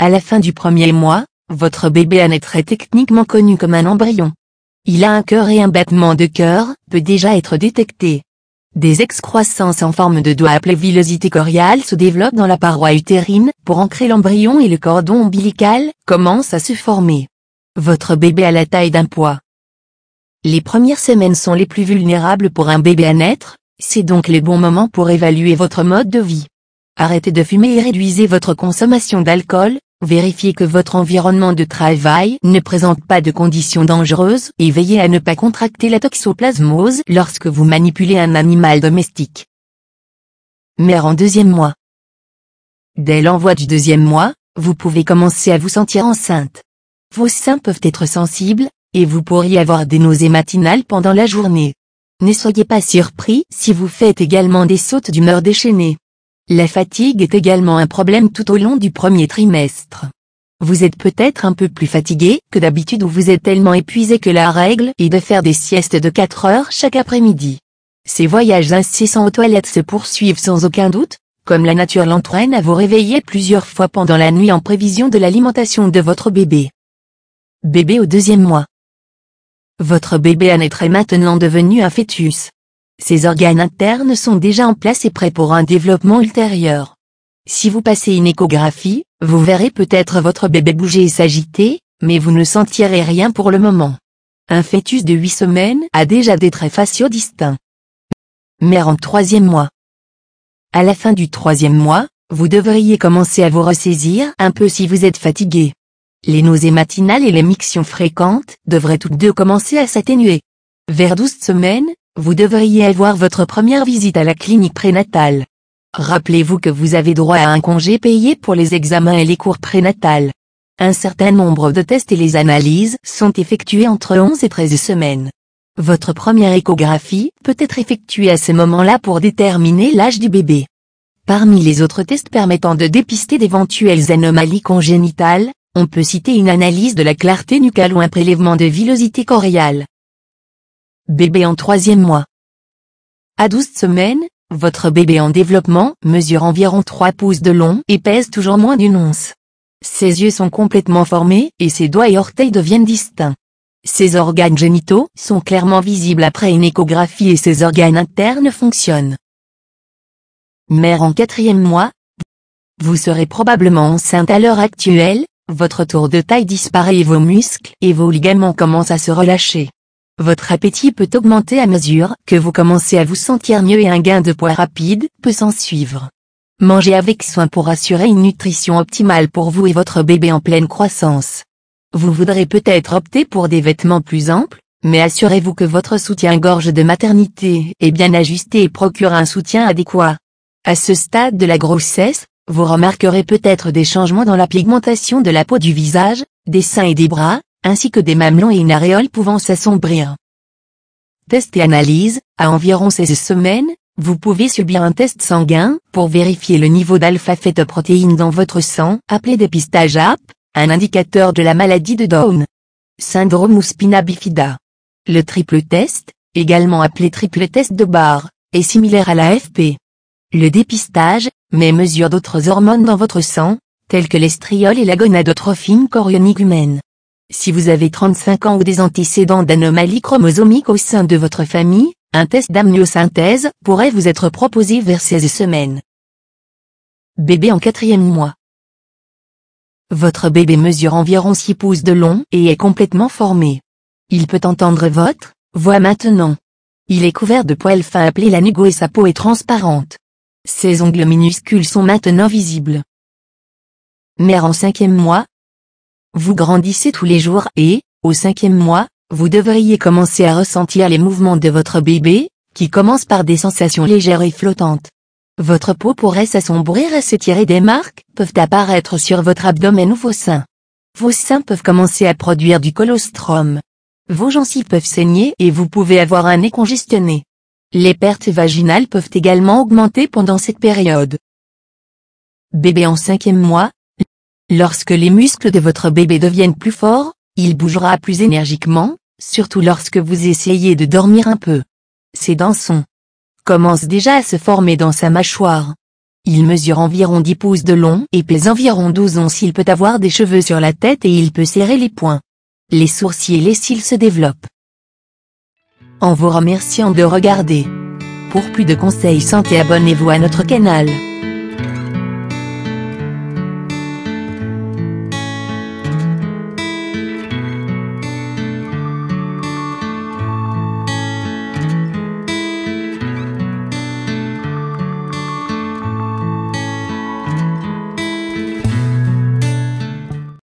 À la fin du premier mois, votre bébé à naître est techniquement connu comme un embryon. Il a un cœur et un battement de cœur peut déjà être détecté. Des excroissances en forme de doigts appelées villosités coriales se développent dans la paroi utérine pour ancrer l'embryon et le cordon ombilical commence à se former. Votre bébé a la taille d'un poids. Les premières semaines sont les plus vulnérables pour un bébé à naître, c'est donc le bon moment pour évaluer votre mode de vie. Arrêtez de fumer et réduisez votre consommation d'alcool, vérifiez que votre environnement de travail ne présente pas de conditions dangereuses et veillez à ne pas contracter la toxoplasmose lorsque vous manipulez un animal domestique. Mère en deuxième mois Dès l'envoi du deuxième mois, vous pouvez commencer à vous sentir enceinte. Vos seins peuvent être sensibles, et vous pourriez avoir des nausées matinales pendant la journée. Ne soyez pas surpris si vous faites également des sautes d'humeur déchaînées. La fatigue est également un problème tout au long du premier trimestre. Vous êtes peut-être un peu plus fatigué que d'habitude ou vous êtes tellement épuisé que la règle est de faire des siestes de 4 heures chaque après-midi. Ces voyages incessants aux toilettes se poursuivent sans aucun doute, comme la nature l'entraîne à vous réveiller plusieurs fois pendant la nuit en prévision de l'alimentation de votre bébé. Bébé au deuxième mois. Votre bébé à naître est maintenant devenu un fœtus. Ces organes internes sont déjà en place et prêts pour un développement ultérieur. Si vous passez une échographie, vous verrez peut-être votre bébé bouger et s'agiter, mais vous ne sentirez rien pour le moment. Un fœtus de 8 semaines a déjà des traits faciaux distincts. Mère en troisième mois. À la fin du troisième mois, vous devriez commencer à vous ressaisir un peu si vous êtes fatigué. Les nausées matinales et les mictions fréquentes devraient toutes deux commencer à s'atténuer. Vers 12 semaines, vous devriez avoir votre première visite à la clinique prénatale. Rappelez-vous que vous avez droit à un congé payé pour les examens et les cours prénatales. Un certain nombre de tests et les analyses sont effectués entre 11 et 13 semaines. Votre première échographie peut être effectuée à ce moment-là pour déterminer l'âge du bébé. Parmi les autres tests permettant de dépister d'éventuelles anomalies congénitales, on peut citer une analyse de la clarté nucale ou un prélèvement de vilosité coréale. Bébé en troisième mois. À 12 semaines, votre bébé en développement mesure environ 3 pouces de long et pèse toujours moins d'une once. Ses yeux sont complètement formés et ses doigts et orteils deviennent distincts. Ses organes génitaux sont clairement visibles après une échographie et ses organes internes fonctionnent. Mère en quatrième mois, vous serez probablement enceinte à l'heure actuelle, votre tour de taille disparaît et vos muscles et vos ligaments commencent à se relâcher. Votre appétit peut augmenter à mesure que vous commencez à vous sentir mieux et un gain de poids rapide peut s'en suivre. Mangez avec soin pour assurer une nutrition optimale pour vous et votre bébé en pleine croissance. Vous voudrez peut-être opter pour des vêtements plus amples, mais assurez-vous que votre soutien-gorge de maternité est bien ajusté et procure un soutien adéquat. À ce stade de la grossesse, vous remarquerez peut-être des changements dans la pigmentation de la peau du visage, des seins et des bras, ainsi que des mamelons et une aréole pouvant s'assombrir. Test et analyse, à environ 16 semaines, vous pouvez subir un test sanguin pour vérifier le niveau dalpha protéines dans votre sang, appelé dépistage AP, un indicateur de la maladie de Down. Syndrome ou spina bifida. Le triple test, également appelé triple test de barre, est similaire à l'AFP. Le dépistage, mais mesure d'autres hormones dans votre sang, telles que l'estriol et la gonadotrophine chorionique humaine. Si vous avez 35 ans ou des antécédents d'anomalies chromosomiques au sein de votre famille, un test d'amniosynthèse pourrait vous être proposé vers 16 semaines. Bébé en quatrième mois. Votre bébé mesure environ 6 pouces de long et est complètement formé. Il peut entendre votre voix maintenant. Il est couvert de poils fins appelés lanugo et sa peau est transparente. Ses ongles minuscules sont maintenant visibles. Mère en cinquième mois, vous grandissez tous les jours et, au cinquième mois, vous devriez commencer à ressentir les mouvements de votre bébé, qui commence par des sensations légères et flottantes. Votre peau pourrait s'assombrir et tirer des marques peuvent apparaître sur votre abdomen ou vos seins. Vos seins peuvent commencer à produire du colostrum. Vos gencives peuvent saigner et vous pouvez avoir un nez congestionné. Les pertes vaginales peuvent également augmenter pendant cette période. Bébé en cinquième mois, Lorsque les muscles de votre bébé deviennent plus forts, il bougera plus énergiquement, surtout lorsque vous essayez de dormir un peu. Ses dents sont commencent déjà à se former dans sa mâchoire. Il mesure environ 10 pouces de long et pèse environ 12 onces. Il peut avoir des cheveux sur la tête et il peut serrer les poings. Les sourcils et les cils se développent. En vous remerciant de regarder. Pour plus de conseils santé abonnez-vous à notre canal.